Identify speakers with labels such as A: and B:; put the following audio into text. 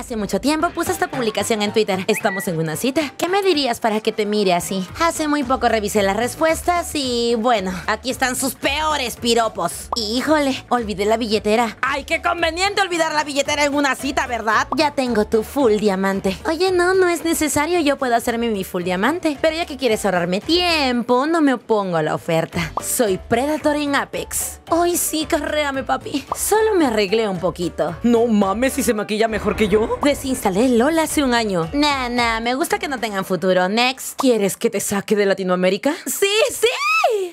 A: Hace mucho tiempo puse esta publicación en Twitter. Estamos en una cita. ¿Qué me dirías para que te mire así? Hace muy poco revisé las respuestas y bueno, aquí están sus peores piropos. Híjole, olvidé la billetera. ¡Ay, qué conveniente olvidar la billetera en una cita, ¿verdad? Ya tengo tu full diamante. Oye, no, no es necesario. Yo puedo hacerme mi full diamante. Pero ya que quieres ahorrarme tiempo, no me opongo a la oferta. Soy Predator en Apex. Hoy sí, carréame, papi. Solo me arreglé un poquito.
B: No mames, si se maquilla mejor que yo.
A: Desinstalé LOL hace un año. Nah, nah, me gusta que no tengan futuro. Next. ¿Quieres que te saque de Latinoamérica? Sí, sí,